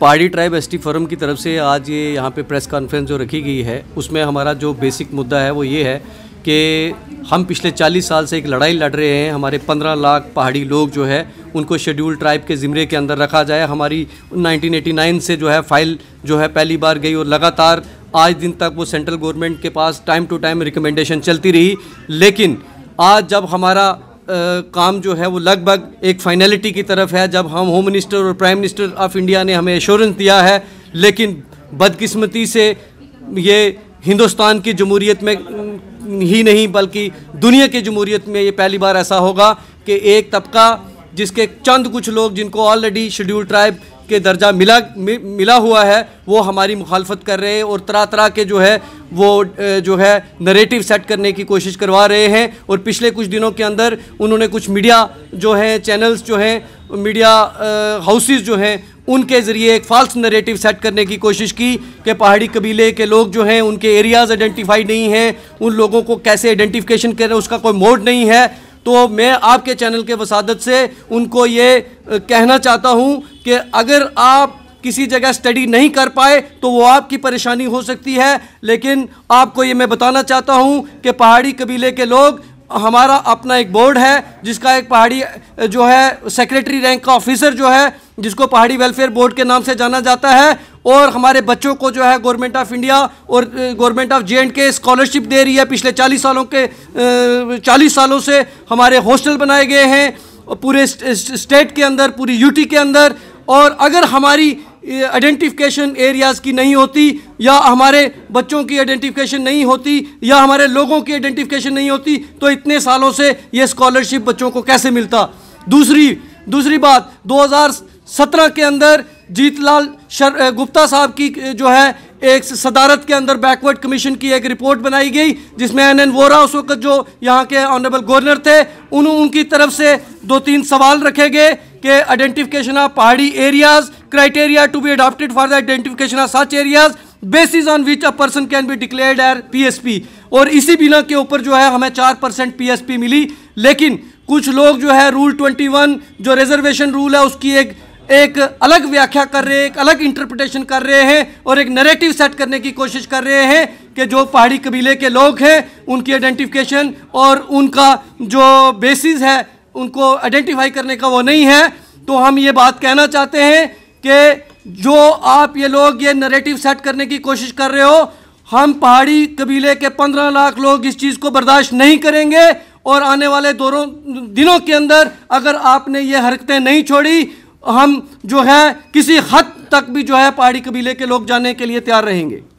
पहाड़ी tribe T forum की तरफ से आज ये यहाँ पे प्रेस कॉन्फ्रेंस जो रखी गई है उसमें हमारा जो बेसिक मुद्दा है वो ये है कि हम पिछले 40 साल से एक लड़ाई लड़ रहे हैं हमारे 15 लाख पहाड़ी लोग जो है उनको शेड्यूल ट्राइब के ज़िमरे के अंदर रखा जाए हमारी 1989 से जो है फाइल जो है पहली बार गई और लगातार आज दिन तक वो सेंट्रल गवर्नमेंट के पास टाइम टू टाइम रिकमेंडेशन चलती रही लेकिन आज जब हमारा काम जो है वो लगभग एक फाइनलिटी की तरफ है जब हम होम मिनिस्टर और प्राइम मिनिस्टर ऑफ इंडिया ने हमें एश्योरेंस दिया है लेकिन बदकिस्मती से ये हिंदुस्तान की जमहूरीत में ही नहीं बल्कि दुनिया की जमहूरीत में ये पहली बार ऐसा होगा कि एक तबका जिसके चंद कुछ लोग जिनको ऑलरेडी शेड्यूल ट्राइब के दर्जा मिला मि, मिला हुआ है वो हमारी मुखालफत कर रहे हैं और तरह तरह के जो है वो जो है नरेटिव सेट करने की कोशिश करवा रहे हैं और पिछले कुछ दिनों के अंदर उन्होंने कुछ मीडिया जो हैं चैनल्स जो हैं मीडिया हाउसेस जो हैं उनके ज़रिए एक फ़ाल्स नरेटिव सेट करने की कोशिश की कि पहाड़ी कबीले के लोग जो हैं उनके एरियाज़ आइडेंटिफाई नहीं हैं उन लोगों को कैसे आइडेंटिफिकेशन करें उसका कोई मोड नहीं है तो मैं आपके चैनल के वसादत से उनको ये कहना चाहता हूँ कि अगर आप किसी जगह स्टडी नहीं कर पाए तो वो आपकी परेशानी हो सकती है लेकिन आपको ये मैं बताना चाहता हूँ कि पहाड़ी कबीले के लोग हमारा अपना एक बोर्ड है जिसका एक पहाड़ी जो है सेक्रेटरी रैंक का ऑफिसर जो है जिसको पहाड़ी वेलफेयर बोर्ड के नाम से जाना जाता है और हमारे बच्चों को जो है गवर्नमेंट ऑफ इंडिया और government of J and K scholarship दे रही है पिछले चालीस सालों के चालीस सालों से हमारे हॉस्टल बनाए गए हैं पूरे स्टेट के अंदर पूरी यूटी के अंदर और अगर हमारी आइडेंटिफिकेशन एरियाज़ की नहीं होती या हमारे बच्चों की आइडेंटिफिकेशन नहीं होती या हमारे लोगों की आइडेंटिफिकेशन नहीं होती तो इतने सालों से ये स्कॉलरशिप बच्चों को कैसे मिलता दूसरी दूसरी बात 2017 के अंदर जीतलाल गुप्ता साहब की जो है एक सदारत के अंदर बैकवर्ड कमीशन की एक रिपोर्ट बनाई गई जिसमें एन एन वोरा उस वक्त जो यहाँ के ऑनरेबल गवर्नर थे उन उनकी तरफ से दो तीन सवाल रखे गए कि identification of Pahari areas criteria to be adopted for the identification of such areas basis on which a person can be declared एर पी और इसी बिना के ऊपर जो है हमें चार परसेंट पी मिली लेकिन कुछ लोग जो है रूल ट्वेंटी जो रिजर्वेशन रूल है उसकी एक एक अलग व्याख्या कर रहे हैं एक अलग इंटरप्रिटेशन कर रहे हैं और एक नरेटिव सेट करने की कोशिश कर रहे हैं कि जो पहाड़ी कबीले के लोग हैं उनकी आइडेंटिफिकेशन और उनका जो बेसिस है उनको आइडेंटिफाई करने का वो नहीं है तो हम ये बात कहना चाहते हैं कि जो आप ये लोग ये नरेटिव सेट करने की कोशिश कर रहे हो हम पहाड़ी कबीले के पंद्रह लाख लोग इस चीज़ को बर्दाश्त नहीं करेंगे और आने वाले दोनों दिनों के अंदर अगर आपने ये हरकतें नहीं छोड़ी हम जो है किसी हद तक भी जो है पहाड़ी कबीले के लोग जाने के लिए तैयार रहेंगे